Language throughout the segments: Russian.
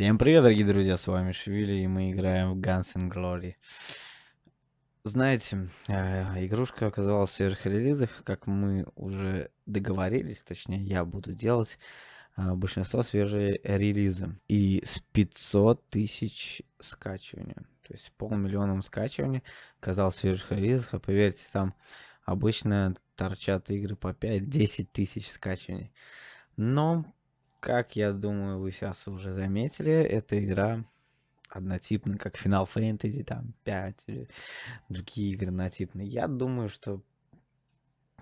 Всем привет, дорогие друзья, с вами Швили, и мы играем в Guns and Glory. Знаете, э, игрушка оказалась в сверхрелизах, как мы уже договорились, точнее, я буду делать э, большинство свежие релизы. И с 500 тысяч скачиваний, то есть с полмиллионом скачиваний оказалось в свежих релизах, а поверьте, там обычно торчат игры по 5-10 тысяч скачиваний. Но как я думаю, вы сейчас уже заметили, эта игра однотипна, как Final Fantasy, там 5 или другие игры однотипные. Я думаю, что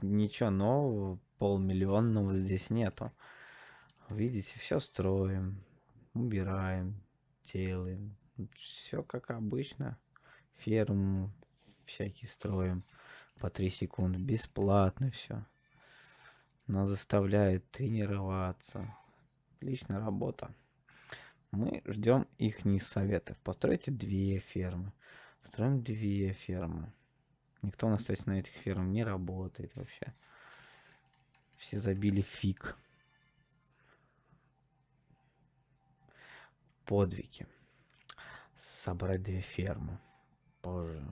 ничего нового, полмиллионного здесь нету. Видите, все строим, убираем, делаем. Все как обычно. Ферму всякие строим по 3 секунды. Бесплатно все. Она заставляет тренироваться. Отличная работа. Мы ждем их советов. Постройте две фермы. Строим две фермы. Никто у нас, кстати, на этих фермах не работает вообще. Все забили фиг. Подвиги. Собрать две фермы. Боже.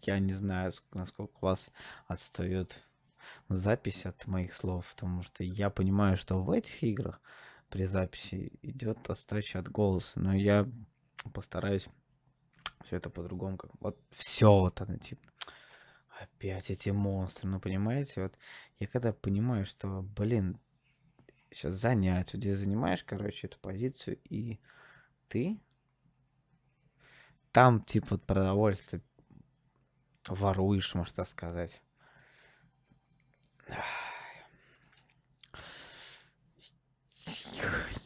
Я не знаю, насколько вас отстает запись от моих слов, потому что я понимаю, что в этих играх при записи идет отстача от голоса, но я постараюсь все это по-другому, как вот все вот это типа опять эти монстры, ну понимаете, вот я когда понимаю, что, блин, сейчас занять, вот занимаешь, короче, эту позицию, и ты там, типа, вот продовольствие воруешь, можно сказать.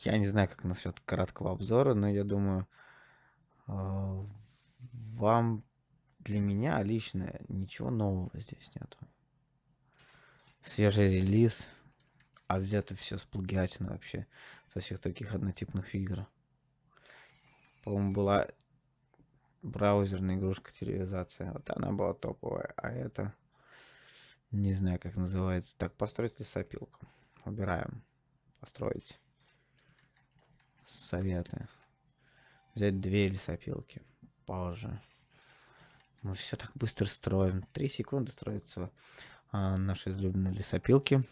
Я не знаю, как насчет короткого обзора, но я думаю, э, вам для меня лично ничего нового здесь нету. Свежий релиз, а взято все с плагиатина вообще, со всех таких однотипных игр. По-моему, была браузерная игрушка телевизация. Вот она была топовая, а это не знаю, как называется. Так, построить лесопилку. Выбираем. Построить. Советы. Взять две лесопилки. Позже. Мы все так быстро строим. Три секунды строится а, наши излюбленные лесопилки.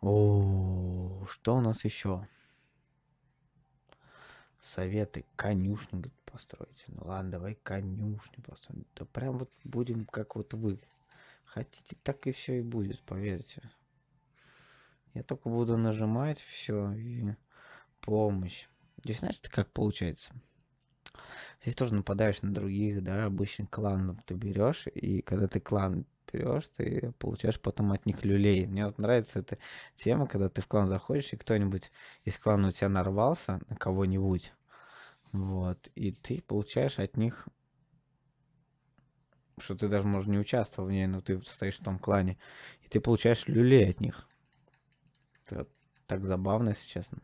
О, что у нас еще? советы, конюшню говорит, построить. Ну ладно, давай конюшню построим. Да прям вот будем как вот вы. Хотите, так и все и будет, поверьте. Я только буду нажимать все и помощь. Здесь знаешь, ты как получается? Здесь тоже нападаешь на других, да, обычных кланов ты берешь, и когда ты клан берешь, ты получаешь потом от них люлей. Мне вот нравится эта тема, когда ты в клан заходишь, и кто-нибудь из клана у тебя нарвался на кого-нибудь, вот, и ты получаешь от них что ты даже, может, не участвовал в ней, но ты состоишь в том клане, и ты получаешь люлей от них. Это так забавно, если честно.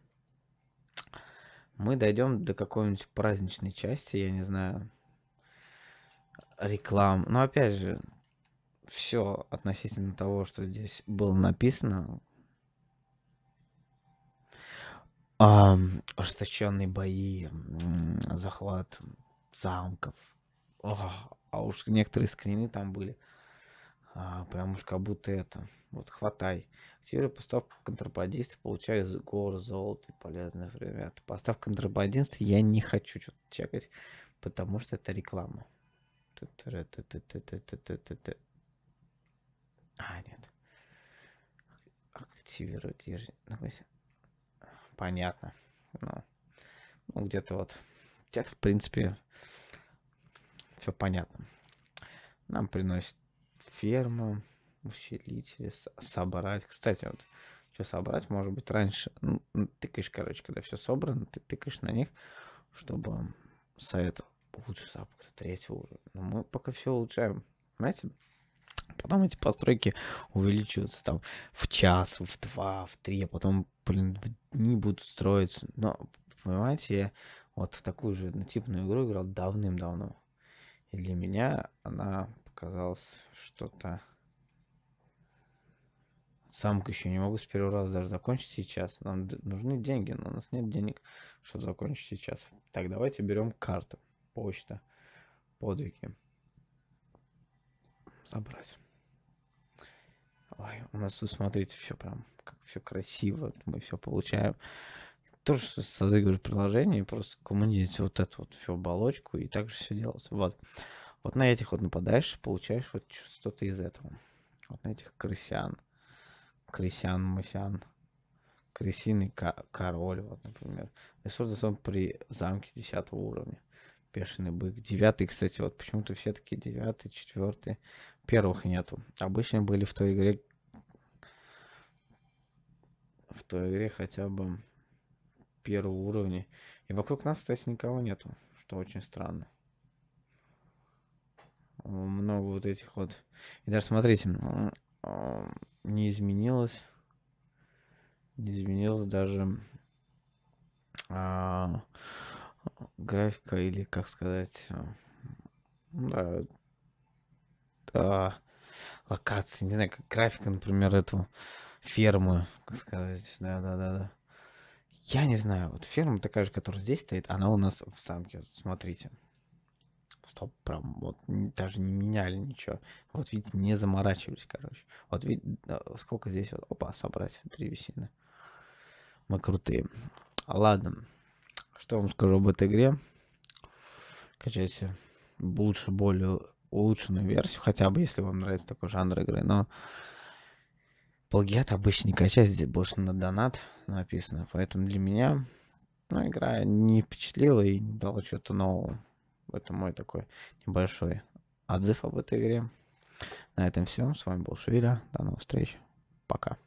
Мы дойдем до какой-нибудь праздничной части, я не знаю, реклам. Но опять же, все относительно того, что здесь было написано. А, ожесточенные бои, захват замков. О, а уж некоторые скрины там были. А, прям уж как будто это. Вот хватай. Активируй поставку контрабандиста, получаю горы золота и полезные предметы. Поставка контрабандиста я не хочу что-то чекать, потому что это реклама. А, нет. Активировать, ну, держи. Понятно. Ну, ну где-то вот. Где-то, в принципе, все понятно. Нам приносит ферму, усилители, собрать. Кстати, вот что собрать, может быть, раньше. Ну, ну тыкаешь, короче, когда все собрано, ты тыкаешь на них, чтобы совет лучше запах третьего уровня. Но ну, мы пока все улучшаем. Понимаете? Потом эти постройки увеличиваются там в час, в два, в три, а потом, блин, в дни будут строиться. Но, понимаете, я вот в такую же однотипную игру играл давным-давно. И для меня она показалась что-то... Самку еще не могу с первого раза даже закончить сейчас. Нам нужны деньги, но у нас нет денег, чтобы закончить сейчас. Так, давайте берем карты. Почта. Подвиги забрать. Ой, у нас тут, смотрите, все прям, как все красиво, мы все получаем. То, что создаешь приложение, просто коммунизируется вот эту вот всю оболочку, и также все делается. Вот. Вот на этих вот нападаешь, получаешь вот что-то из этого. Вот на этих крысян. Крысян, мысян. Крысиный король, вот, например. Ресурс доступен при замке 10 уровня. Бешеный бык. Девятый, кстати, вот почему-то все такие девятый, четвертый первых нету. Обычно были в той игре... В той игре хотя бы первого уровня. И вокруг нас, кстати, никого нету, что очень странно. Много вот этих вот... И даже, смотрите, не изменилось... Не изменилось даже... А, графика или, как сказать... Да, э, а, локаций, не знаю, как графика, например, этого фермы, как сказать, да-да-да-да. Я не знаю, вот ферма такая же, которая здесь стоит, она у нас в самке, смотрите. Стоп, прям вот даже не меняли ничего. Вот видите, не заморачивались, короче. Вот видите, сколько здесь вот, опа, собрать древесины. Мы крутые. Ладно, что вам скажу об этой игре. Качайте лучше более улучшенную версию, хотя бы если вам нравится такой жанр игры, но плагиат обычно не качать, здесь больше на донат написано, поэтому для меня ну, игра не впечатлила и не дала что то нового. Это мой такой небольшой отзыв об этой игре. На этом все. С вами был Шевеля. До новых встреч. Пока.